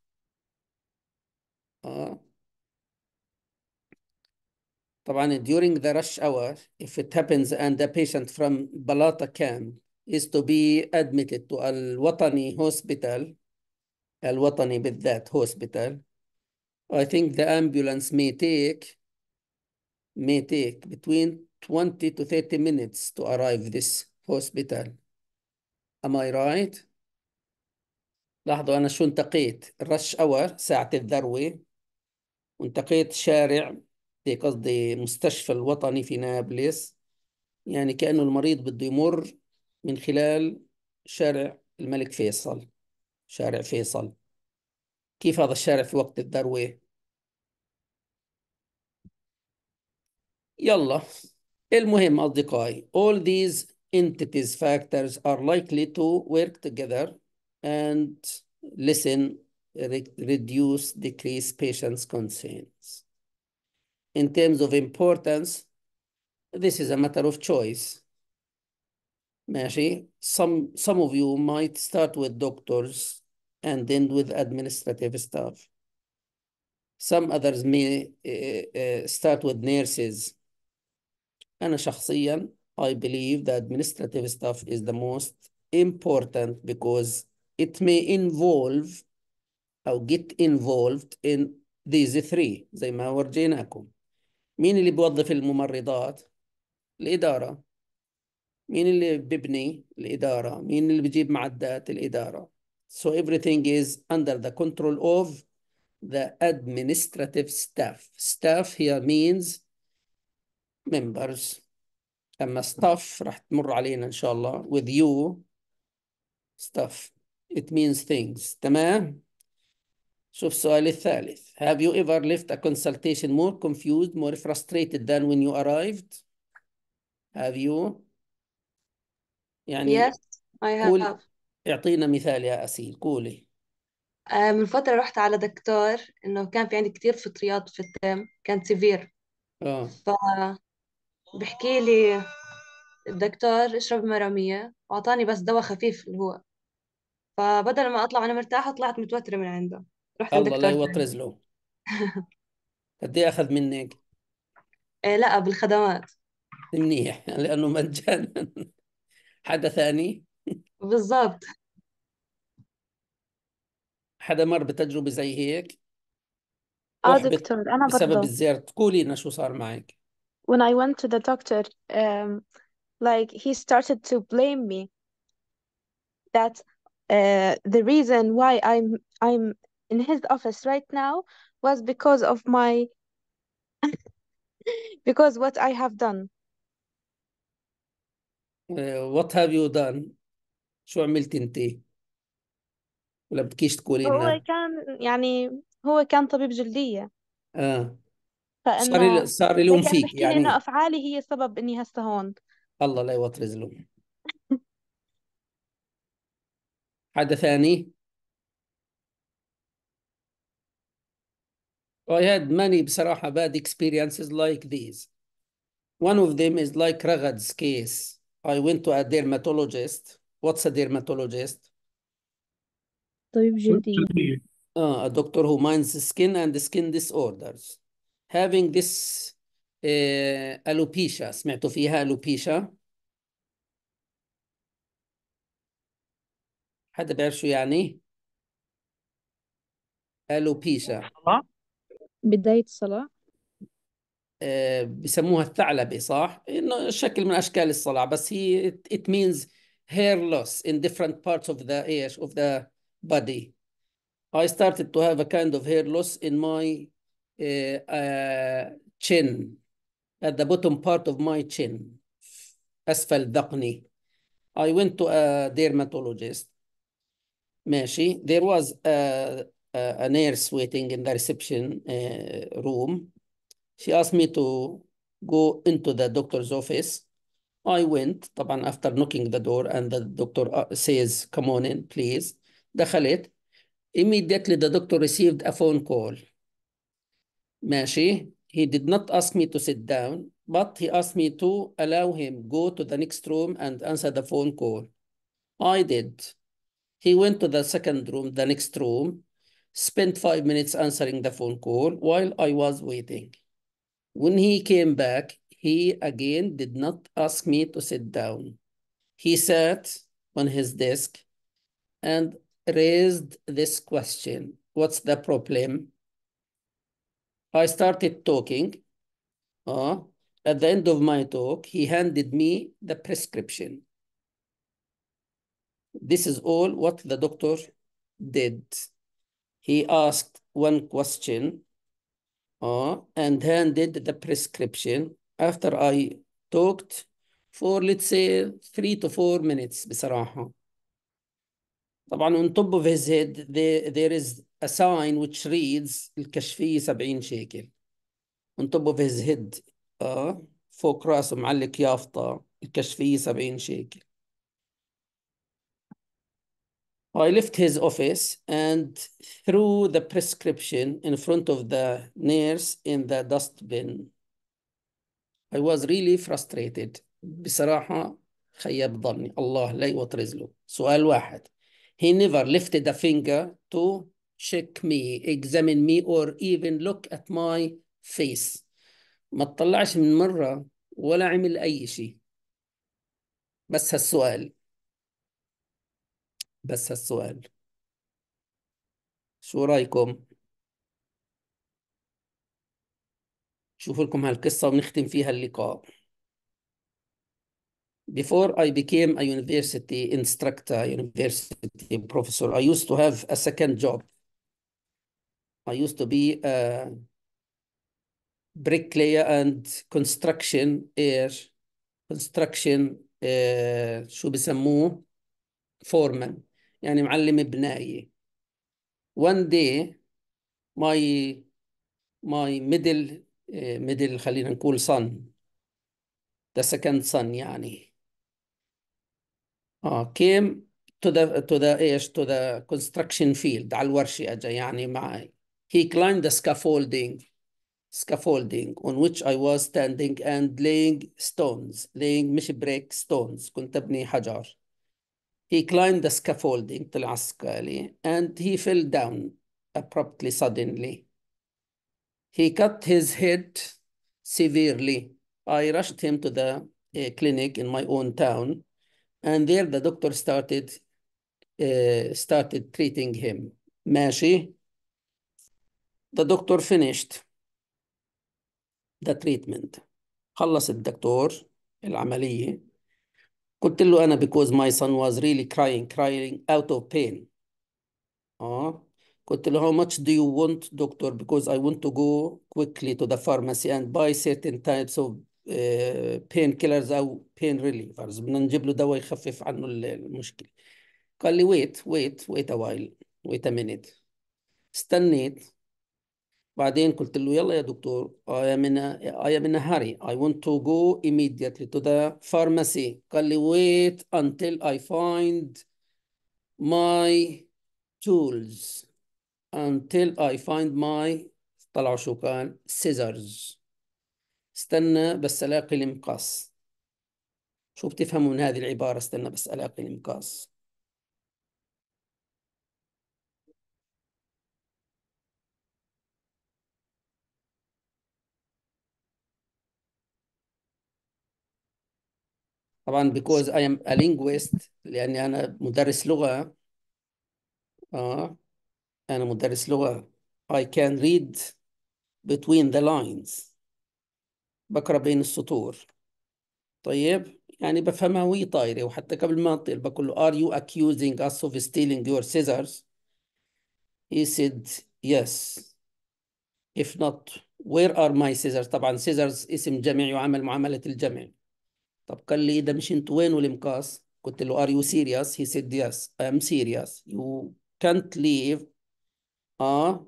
آه طبعا during the rush hour if it happens and the patient from Balata camp is to be admitted to الوطني hospital الوطني بالذات hospital I think the ambulance may take may take between 20 to 30 minutes to arrive this hospital am I right لاحظوا أنا شو انتقيت rush hour ساعة الذروة وانتقيت شارع قصدي مستشفى الوطني في نابلس يعني كأنه المريض بده يمر من خلال شارع الملك فيصل شارع فيصل كيف هذا الشارع في وقت الذروة؟ يلا المهم أصدقائي all these entities factors are likely to work together and listen reduce decrease patients concerns in terms of importance, this is a matter of choice. Mashi, some, some of you might start with doctors and end with administrative staff. Some others may uh, uh, start with nurses. And شخصيا I believe the administrative staff is the most important because it may involve or get involved in these three زي ما ورجيناكم مين اللي بوظف الممرضات الإدارة مين اللي بيبني الإدارة مين اللي بيجيب معدات الإدارة so everything is under the control of the administrative staff staff here means members أما staff راح تمر علينا إن شاء الله with you staff it means things تمام شوف السؤال الثالث Have you ever left a consultation more confused, more frustrated than when you arrived? Have you? يعني Yes, I قول have. اعطينا مثال يا أسيل قولي آه، من فترة رحت على دكتور إنه كان في عندي كثير فطريات في الترم كانت سيفير اه فبحكي لي الدكتور اشرب مرامية وأعطاني بس دواء خفيف اللي هو فبدل ما أطلع أنا مرتاحة طلعت متوترة من عنده رحت الله لا لدكتور يوطرز له قد ايه اخذ منك؟ إيه لا بالخدمات منيح لانه مجانا حدا ثاني بالضبط حدا مر بتجربة زي هيك اه أحبط دكتور انا بسبب برضه الزيارة قولي لنا شو صار معك when I went to the doctor um like he started to blame me that uh the reason why I'm I'm in his office right now was because of my because what I have done. Uh, what have you done? شو عملت انت؟ ولا بتكيش تقولي هو كان يعني هو كان طبيب جلدية اه صار صار يلوم فيك يعني إنه أفعالي هي سبب إني هسه هون الله لا يوطر الظلم. حدا ثاني I had many بصراحة bad experiences like these. One of them is like Raghad's case. I went to a dermatologist. What's a dermatologist? Uh, a doctor who minds the skin and the skin disorders. Having this uh, alopecia, سمعتوا فيها alopecia؟ حدا بيعرف شو يعني؟ alopecia. بداية الصلاة بسموها الثعلبة صح؟ إنه شكل من أشكال الصلاة بس هي it, it means hair loss in different parts of the إيش of the body. I started to have a kind of hair loss in my uh, uh, chin at the bottom part of my chin أسفل ذقني. I went to a dermatologist. ماشي there was a a nurse waiting in the reception uh, room. She asked me to go into the doctor's office. I went طبعا after knocking the door and the doctor uh, says come on in please دخلت immediately the doctor received a phone call ماشي he did not ask me to sit down but he asked me to allow him go to the next room and answer the phone call I did he went to the second room the next room spent five minutes answering the phone call while I was waiting. When he came back, he again did not ask me to sit down. He sat on his desk and raised this question What's the problem? I started talking. Uh, at the end of my talk, he handed me the prescription. This is all what the doctor did. he asked one question uh, and handed the prescription after I talked for let's say three to four minutes بصراحة طبعا on top of his head there, there is a sign which reads الكشفية 70 شيكل on top of his head uh, فوق راسه معلق يافطة الكشفية 70 شيكل I left his office and threw the prescription in front of the nurse in the dustbin. I was really frustrated. بصراحة خيب ظني الله لا يوطرز له. سؤال واحد. He never lifted a finger to check me, examine me or even look at my face. ما اطلعش من مرة ولا عمل أي شيء. بس هالسؤال بس هالسؤال شو رأيكم؟ شوفوا لكم هالقصة ونختم فيها اللقاء Before I became a university instructor, university professor, I used to have a second job. I used to be a bricklayer and construction air construction uh, شو بسموه foreman يعني معلم ابنائي one day my ماي middle middle خلينا نقول son the second son يعني اه came to the to the ايش to the construction field على الورشة اجى يعني معي he climbed the scaffolding scaffolding on which I was standing and laying stones laying مش بريك stones كنت ابني حجر He climbed the scaffolding, طلع السكالي, and he fell down abruptly, suddenly. He cut his head severely. I rushed him to the uh, clinic in my own town, and there the doctor started uh, started treating him. ماشي. The doctor finished the treatment. خلص الدكتور العملية قلت له انا because my son was really crying crying out of pain اه قلت له how much do you want doctor because I want to go quickly to the pharmacy and buy certain types of uh, painkillers او pain relievers بدنا نجيب له دواء يخفف عنه المشكله قال لي wait wait wait a while wait a minute استنيت بعدين قلت له يلا يا دكتور I am in a, I am in a hurry I want to go immediately to the pharmacy قال لي wait until I find my tools until I find my طلعوا شو كان scissors استنى بس الاقي المقص شو بتفهموا من هذه العبارة استنى بس الاقي المقص طبعا because I am a linguist لأني أنا مدرس لغة آه أنا مدرس لغة I can read between the lines بقرأ بين السطور طيب يعني بفهمها وهي طايرة وحتى قبل ما أطير بقول له are you accusing us of stealing your scissors he said yes if not where are my scissors طبعا scissors اسم جمع وعمل معاملة الجمع طب قال لي إذا مش انتوا وينه المقاص قلت له are you serious he said yes I am serious you can't leave آه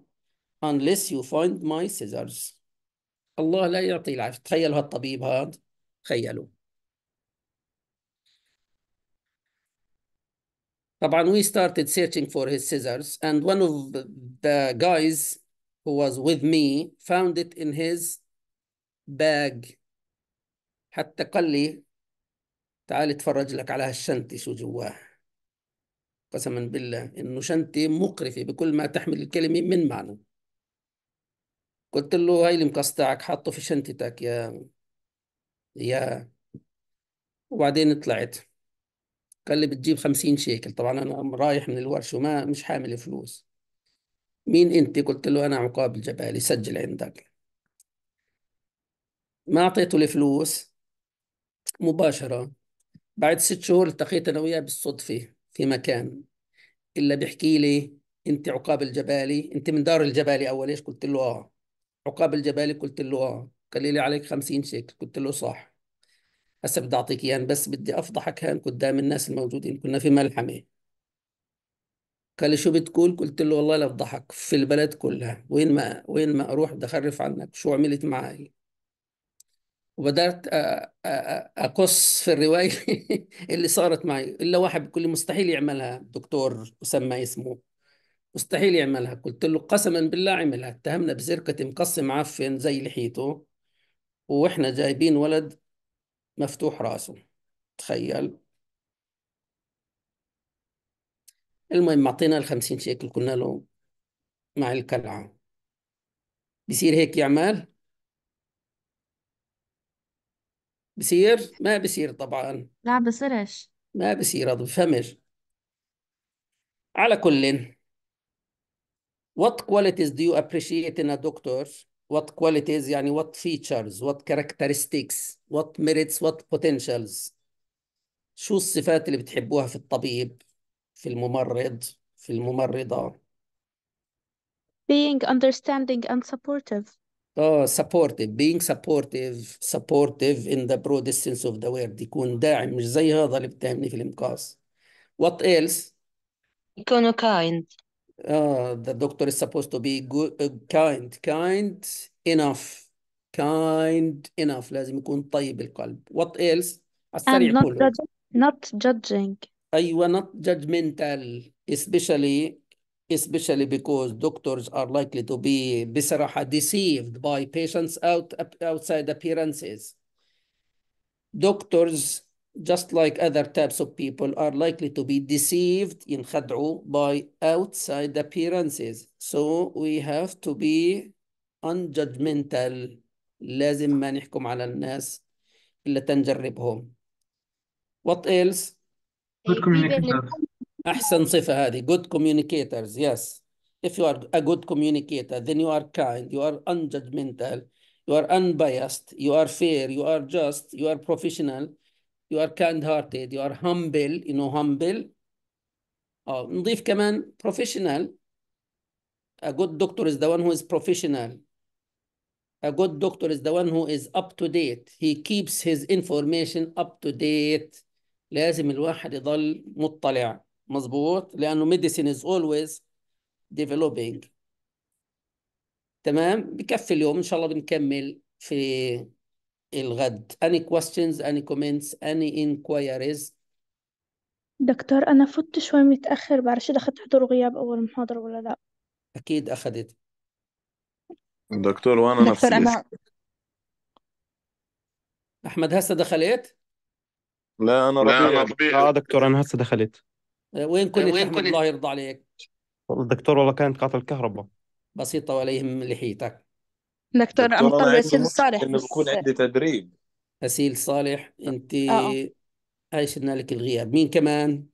unless you find my scissors الله لا يعطي العافية تخيلوا هالطبيب هذا تخيلوا طبعا we started searching for his scissors and one of the guys who was with me found it in his bag حتى قال لي تعال اتفرج لك على هالشنطة شو جواه قسما بالله إنه شنطة مقرفة بكل ما تحمل الكلمة من معنى قلت له هاي المقص تاعك حطه في شنطتك يا يا وبعدين طلعت قال لي بتجيب خمسين شيكل طبعا أنا رايح من الورش وما مش حامل فلوس مين أنت قلت له أنا عقاب الجبالي سجل عندك ما أعطيته الفلوس مباشرة بعد ست شهور التقيت انا وياه بالصدفه في مكان الا بيحكي لي انت عقاب الجبالي انت من دار الجبالي اول ايش قلت له اه عقاب الجبالي قلت له اه قال لي عليك 50 شيك قلت له صح هسه بدي اعطيك اياه بس بدي افضحك هان قدام الناس الموجودين كنا في ملحمه قال لي شو بتقول قلت له والله لا افضحك في البلد كلها وين ما وين ما اروح بدي اخرف عنك شو عملت معي وبدات اقص في الروايه اللي صارت معي الا واحد بيقول لي مستحيل يعملها دكتور وسمى اسمه مستحيل يعملها قلت له قسما بالله عملها اتهمنا بزركة مقسم عفن زي لحيته واحنا جايبين ولد مفتوح راسه تخيل المهم معطينا ال 50 شيكل قلنا له مع الكلعة بيصير هيك يعمل بصير ما بصير طبعا لا بصيرش ما بصير هذا بفهمش على كل what qualities do you appreciate in a doctor what qualities يعني what features what characteristics what merits what potentials شو الصفات اللي بتحبوها في الطبيب في الممرض في الممرضة being understanding and supportive اه uh, supportive being supportive supportive in the broadest sense of the word يكون داعم مش زي هذا اللي بتهمني في what else يكونوا kind اه uh, the doctor is supposed to be good, uh, kind kind enough kind enough لازم يكون طيب القلب what else and not, judging. not judging ايوه not judgmental especially especially because doctors are likely to be بصراحة deceived by patients out, outside appearances. Doctors, just like other types of people, are likely to be deceived in خدعوا by outside appearances. So we have to be unjudgmental. لازم ما نحكم على الناس إلا تنجربهم. What else? Good أحسن صفة هذه good communicators yes if you are a good communicator then you are kind you are unjudgmental you are unbiased you are fair you are just you are professional you are kind hearted you are humble you know humble أو نضيف كمان professional a good doctor is the one who is professional a good doctor is the one who is up to date he keeps his information up to date لازم الواحد يضل مطلع مظبوط لانه ميديسين از اولويز ديفلوبينج تمام بكفي اليوم ان شاء الله بنكمل في الغد اني كويستشنز اني كومنتس اني انكوايريز دكتور أنا فت شوي متأخر بعرفش إذا اخذت حضور غياب أول محاضرة ولا لأ أكيد اخذت دكتور وانا نفسي أنا أحمد هسه دخلت لا انا لا اه دكتور انا هسه دخلت وين كنت وين كنت الله يرضى عليك الدكتور والله كانت قاطع الكهرباء بسيطة يهم لحيتك دكتور أنا طلع ياسين صالح إنه بكون عندي تدريب أسيل صالح أنت آه،, آه. هاي شلنا لك الغياب مين كمان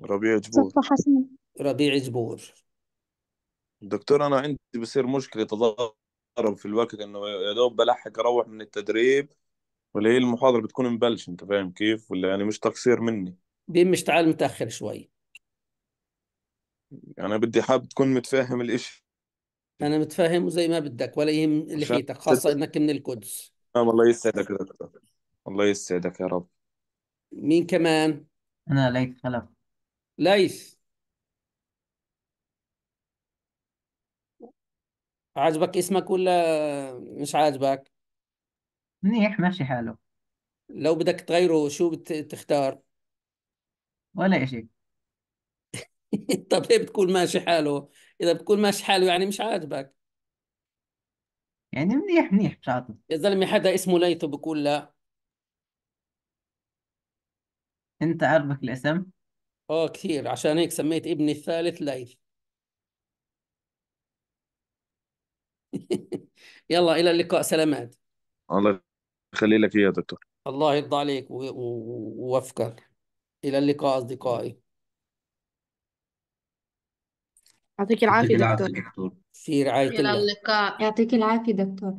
ربيع جبور صفا حسن ربيع جبور دكتور أنا عندي بصير مشكلة تضارب في الوقت إنه يا دوب بلحق أروح من التدريب ولا هي المحاضرة بتكون مبلشة أنت فاهم كيف ولا يعني مش تقصير مني مش تعال متاخر شوي انا بدي حاب تكون متفاهم الاشي انا متفاهم وزي ما بدك ولا يهم لحيتك خاصه انك من القدس تمام نعم، الله يسعدك يا دكتور الله يسعدك يا رب مين كمان أنا ليث خلف ليث عاجبك اسمك ولا مش عاجبك منيح ماشي حاله لو بدك تغيره شو بتختار ولا شيء طب ليه بتكون ماشي حاله اذا بتكون ماشي حاله يعني مش عاجبك يعني منيح منيح مش عاطل يا زلمه حدا اسمه ليثو بقول لا انت عربك الاسم اه كثير عشان هيك سميت ابني الثالث ليث يلا الى اللقاء سلامات الله يخلي لك اياه يا دكتور الله يرضى عليك و... إلى اللقاء أصدقائي يعطيك العافية يعطيك العافية دكتور دكتور في رعاية إلى الله اللقاء يعطيك العافية دكتور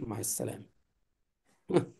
مع السلامة